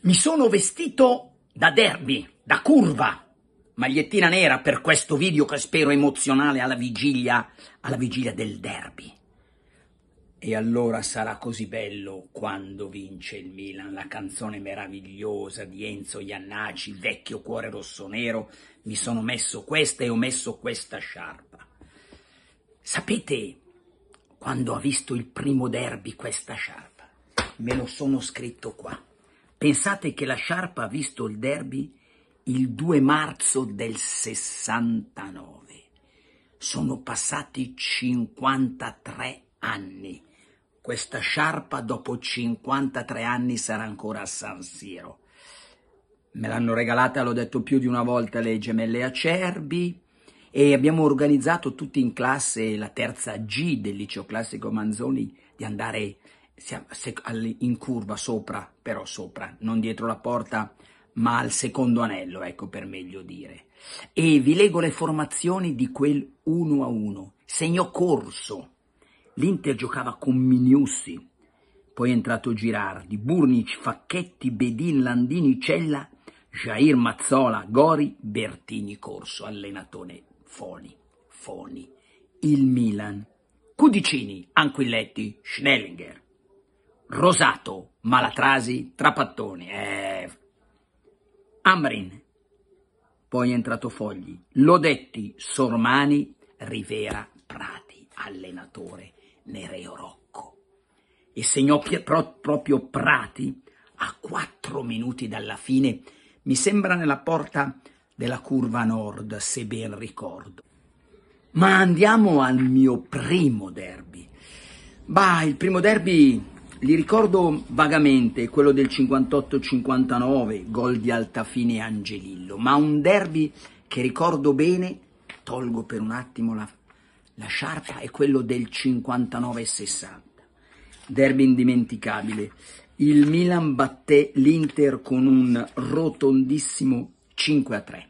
Mi sono vestito da derby, da curva, magliettina nera per questo video che spero emozionale alla vigilia, alla vigilia del derby. E allora sarà così bello quando vince il Milan la canzone meravigliosa di Enzo Iannaci, vecchio cuore rossonero, mi sono messo questa e ho messo questa sciarpa. Sapete quando ha visto il primo derby questa sciarpa? Me lo sono scritto qua. Pensate che la sciarpa ha visto il derby il 2 marzo del 69. Sono passati 53 anni questa sciarpa dopo 53 anni sarà ancora a San Siro. Me l'hanno regalata, l'ho detto più di una volta, le gemelle Acerbi e abbiamo organizzato tutti in classe la terza G del liceo classico Manzoni di andare in curva sopra, però sopra, non dietro la porta, ma al secondo anello, ecco per meglio dire. E vi leggo le formazioni di quel 1 a 1, segno corso L'Inter giocava con Mignussi, poi è entrato Girardi, Burnic, Facchetti, Bedin, Landini, Cella, Jair Mazzola, Gori, Bertini, Corso, allenatore Foni, Foni, il Milan, Cudicini, Anquilletti, Schnellinger, Rosato, Malatrasi, Trapattoni, eh. Amrin, poi è entrato Fogli, Lodetti, Sormani, Rivera, Prati, allenatore Nereo Rocco e segnò proprio Prati a quattro minuti dalla fine, mi sembra nella porta della curva nord, se ben ricordo. Ma andiamo al mio primo derby. Bah, il primo derby li ricordo vagamente, quello del 58-59, gol di Altafine e Angelillo, ma un derby che ricordo bene, tolgo per un attimo la, la sciarpa è quello del 59-60. Derby indimenticabile. Il Milan batté l'Inter con un rotondissimo 5-3.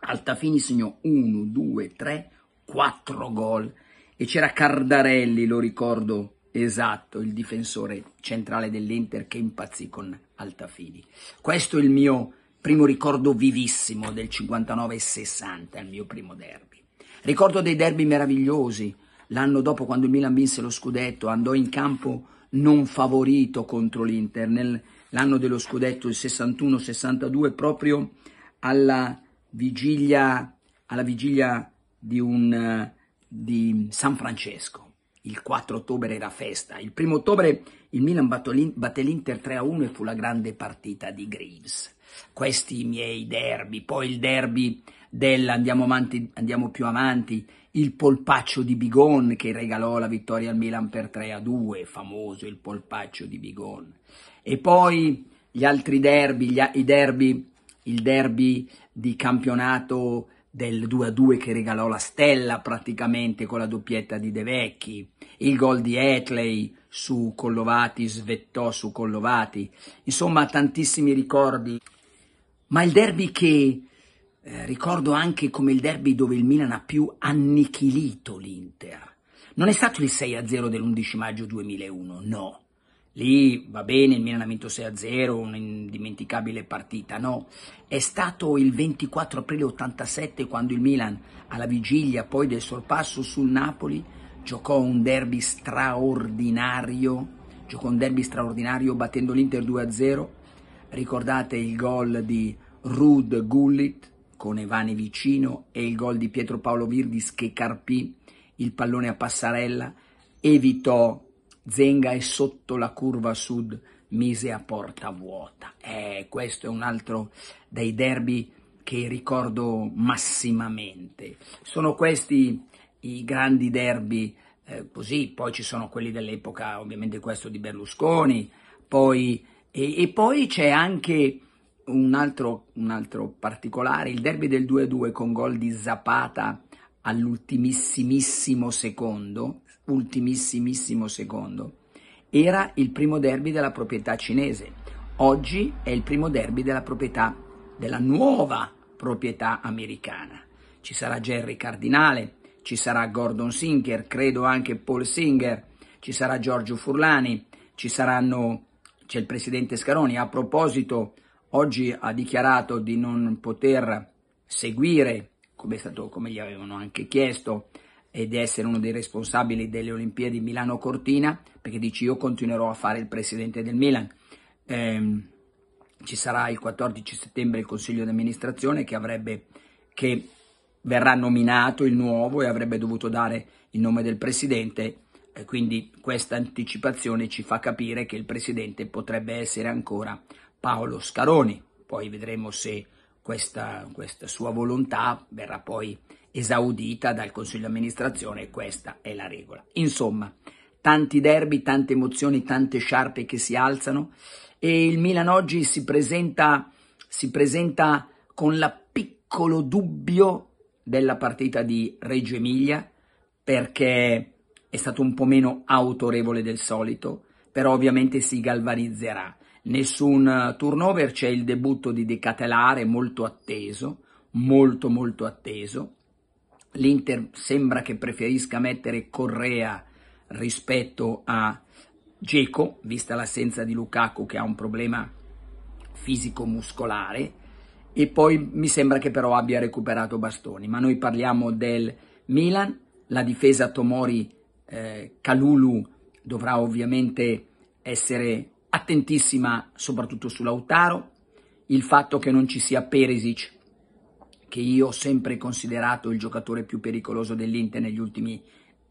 Altafini segnò 1, 2, 3, 4 gol e c'era Cardarelli, lo ricordo esatto, il difensore centrale dell'Inter che impazzì con Altafini. Questo è il mio primo ricordo vivissimo del 59 60, il mio primo derby. Ricordo dei derby meravigliosi. L'anno dopo, quando il Milan vinse lo scudetto, andò in campo non favorito contro l'Inter. Nell'anno dello scudetto, il 61-62, proprio alla vigilia, alla vigilia di, un, di San Francesco il 4 ottobre era festa. Il 1 ottobre il Milan batté l'Inter 3-1 e fu la grande partita di Greaves. Questi i miei derby, poi il derby dell'andiamo andiamo più avanti, il polpaccio di Bigon che regalò la vittoria al Milan per 3 a 2, famoso il polpaccio di Bigon. E poi gli altri derby, gli, i derby, il derby di campionato del 2 a 2 che regalò la stella praticamente con la doppietta di De Vecchi, il gol di Etley su Collovati, svettò su Collovati, insomma tantissimi ricordi, ma il derby che eh, ricordo anche come il derby dove il Milan ha più annichilito l'Inter. Non è stato il 6-0 dell'11 maggio 2001, no. Lì va bene, il Milan ha vinto 6-0, un'indimenticabile partita, no. È stato il 24 aprile 87 quando il Milan, alla vigilia poi del sorpasso sul Napoli, giocò un derby straordinario, giocò un derby straordinario battendo l'Inter 2-0. Ricordate il gol di Rud Gullit, con Evane vicino e il gol di Pietro Paolo Virdis che carpì il pallone a Passarella, evitò Zenga e sotto la curva sud mise a porta vuota. Eh, questo è un altro dei derby che ricordo massimamente. Sono questi i grandi derby, eh, così, poi ci sono quelli dell'epoca, ovviamente questo di Berlusconi, poi, e, e poi c'è anche un altro, un altro particolare, il derby del 2-2 con gol di Zapata all'ultimissimissimo secondo, ultimissimissimo secondo, era il primo derby della proprietà cinese. Oggi è il primo derby della proprietà, della nuova proprietà americana. Ci sarà Jerry Cardinale, ci sarà Gordon Sinker, credo anche Paul Singer, ci sarà Giorgio Furlani, ci saranno, c'è il presidente Scaroni. A proposito, oggi ha dichiarato di non poter seguire, come, stato, come gli avevano anche chiesto, ed essere uno dei responsabili delle Olimpiadi Milano-Cortina, perché dice io continuerò a fare il presidente del Milan. Eh, ci sarà il 14 settembre il consiglio di amministrazione che, avrebbe, che verrà nominato il nuovo e avrebbe dovuto dare il nome del presidente, e quindi questa anticipazione ci fa capire che il presidente potrebbe essere ancora Paolo Scaroni. Poi vedremo se questa, questa sua volontà verrà poi esaudita dal Consiglio di amministrazione questa è la regola. Insomma, tanti derby, tante emozioni, tante sciarpe che si alzano e il Milan oggi si presenta, si presenta con la piccolo dubbio della partita di Reggio Emilia perché è stato un po' meno autorevole del solito, però ovviamente si galvanizzerà nessun eh, turnover, c'è il debutto di Decatelare molto atteso, molto molto atteso. L'Inter sembra che preferisca mettere Correa rispetto a Geco, vista l'assenza di Lukaku che ha un problema fisico-muscolare e poi mi sembra che però abbia recuperato Bastoni, ma noi parliamo del Milan, la difesa Tomori eh, Calulu dovrà ovviamente essere attentissima soprattutto su Lautaro, il fatto che non ci sia Perisic, che io ho sempre considerato il giocatore più pericoloso dell'Inter negli ultimi,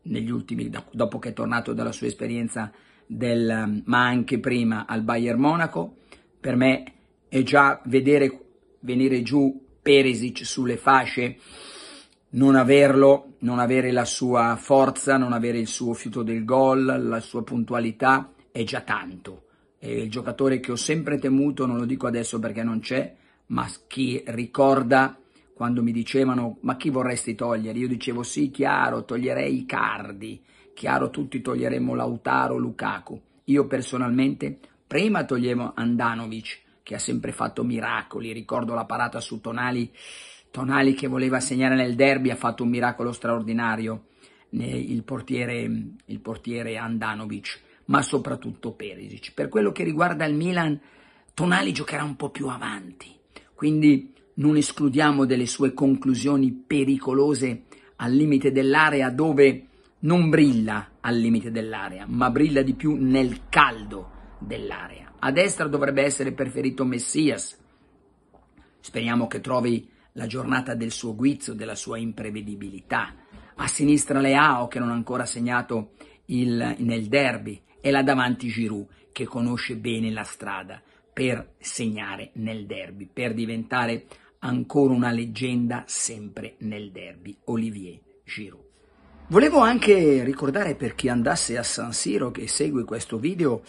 negli ultimi dopo che è tornato dalla sua esperienza del, ma anche prima al Bayern Monaco, per me è già vedere venire giù Perisic sulle fasce, non averlo, non avere la sua forza, non avere il suo fiuto del gol, la sua puntualità, è già tanto è il giocatore che ho sempre temuto, non lo dico adesso perché non c'è, ma chi ricorda quando mi dicevano ma chi vorresti togliere? Io dicevo sì, chiaro, toglierei i cardi, chiaro tutti toglieremmo Lautaro, Lukaku. Io personalmente prima toglievo Andanovic che ha sempre fatto miracoli, ricordo la parata su Tonali, Tonali che voleva segnare nel derby ha fatto un miracolo straordinario, eh, il portiere, il portiere Andanovic ma soprattutto Perisic. Per quello che riguarda il Milan, Tonali giocherà un po' più avanti, quindi non escludiamo delle sue conclusioni pericolose al limite dell'area dove non brilla al limite dell'area, ma brilla di più nel caldo dell'area. A destra dovrebbe essere preferito Messias. Speriamo che trovi la giornata del suo guizzo, della sua imprevedibilità. A sinistra Leao che non ha ancora segnato il, nel derby e là davanti Giroud che conosce bene la strada per segnare nel derby, per diventare ancora una leggenda sempre nel derby, Olivier Giroud. Volevo anche ricordare per chi andasse a San Siro che segue questo video,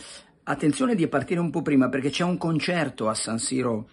attenzione di partire un po' prima perché c'è un concerto a San Siro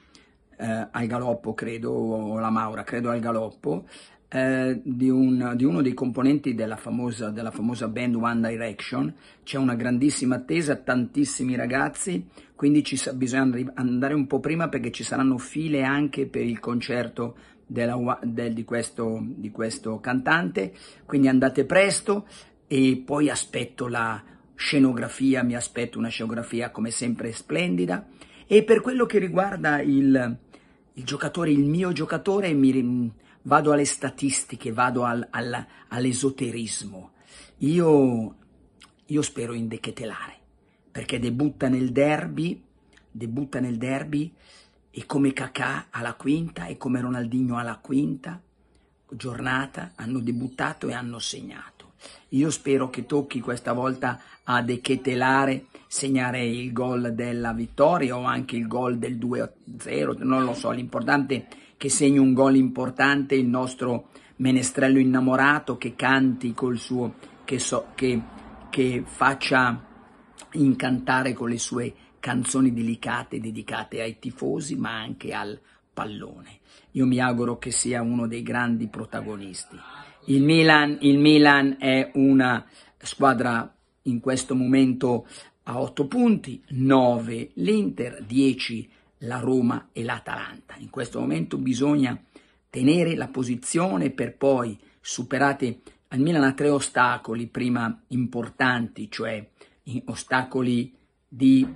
eh, al galoppo, credo, o la Maura, credo al galoppo, eh, di, un, di, uno dei componenti della famosa, della famosa band One Direction, c'è una grandissima attesa, tantissimi ragazzi, quindi ci sa, bisogna andare un po' prima perché ci saranno file anche per il concerto della, del, di, questo, di questo cantante, quindi andate presto e poi aspetto la scenografia, mi aspetto una scenografia come sempre splendida e per quello che riguarda il, il giocatore, il mio giocatore, mi, vado alle statistiche, vado al, al, all'esoterismo. Io, io spero in De perché debutta nel derby, debutta nel derby e come Kakà alla quinta e come Ronaldinho alla quinta giornata hanno debuttato e hanno segnato. Io spero che tocchi questa volta a De segnare il gol della vittoria o anche il gol del 2-0, non lo so, l'importante è che segni un gol importante, il nostro menestrello innamorato che canti col suo, che, so, che, che faccia incantare con le sue canzoni delicate dedicate ai tifosi ma anche al pallone. Io mi auguro che sia uno dei grandi protagonisti. Il Milan, il Milan è una squadra in questo momento a 8 punti, 9 l'Inter, 10 l'Inter la Roma e l'Atalanta. In questo momento bisogna tenere la posizione per poi, superare al Milan ha tre ostacoli prima importanti, cioè ostacoli di,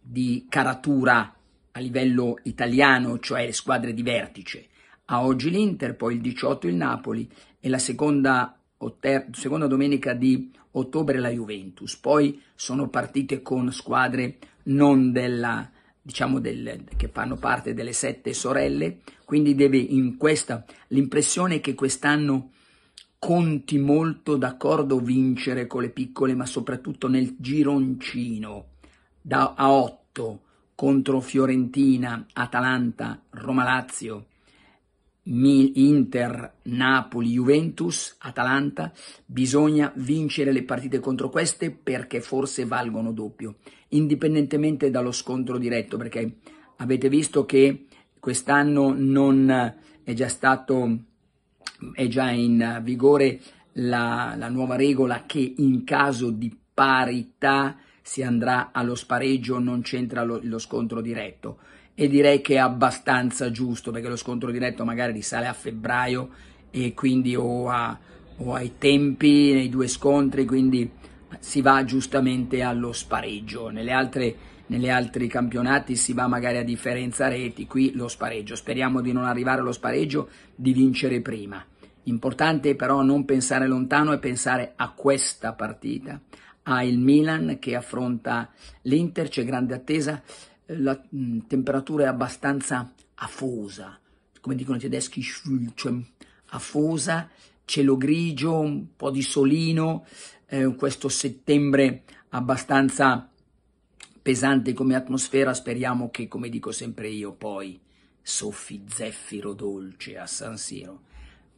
di caratura a livello italiano, cioè le squadre di vertice. A oggi l'Inter, poi il 18 il Napoli e la seconda, ter- seconda domenica di ottobre la Juventus. Poi sono partite con squadre non della diciamo del, che fanno parte delle sette sorelle, quindi deve in questa l'impressione che quest'anno conti molto d'accordo vincere con le piccole, ma soprattutto nel gironcino da a 8 contro Fiorentina, Atalanta, Roma Lazio Inter, Napoli, Juventus, Atalanta, bisogna vincere le partite contro queste perché forse valgono doppio, indipendentemente dallo scontro diretto, perché avete visto che quest'anno non è già stato è già in vigore la, la nuova regola che in caso di parità si andrà allo spareggio, non c'entra lo, lo scontro diretto e direi che è abbastanza giusto perché lo scontro diretto magari risale a febbraio e quindi o, a, o ai tempi nei due scontri, quindi si va giustamente allo spareggio. Nelle altre negli altri campionati si va magari a differenza reti, qui lo spareggio. Speriamo di non arrivare allo spareggio, di vincere prima. Importante però non pensare lontano e pensare a questa partita, ha il Milan che affronta l'Inter, c'è grande attesa, la mm, temperatura è abbastanza afosa, come dicono i tedeschi, cioè afosa, cielo grigio, un po' di solino, eh, questo settembre abbastanza pesante come atmosfera, speriamo che, come dico sempre io, poi soffi zeffiro dolce a San Siro,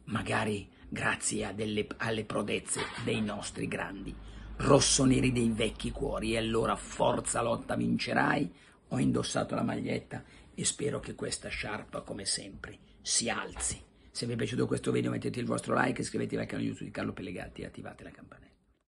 magari grazie delle, alle prodezze dei nostri grandi rossoneri dei vecchi cuori. E allora forza lotta vincerai. Ho indossato la maglietta e spero che questa sciarpa, come sempre, si alzi. Se vi è piaciuto questo video mettete il vostro like, iscrivetevi al canale YouTube di Carlo Pellegatti e attivate la campanella.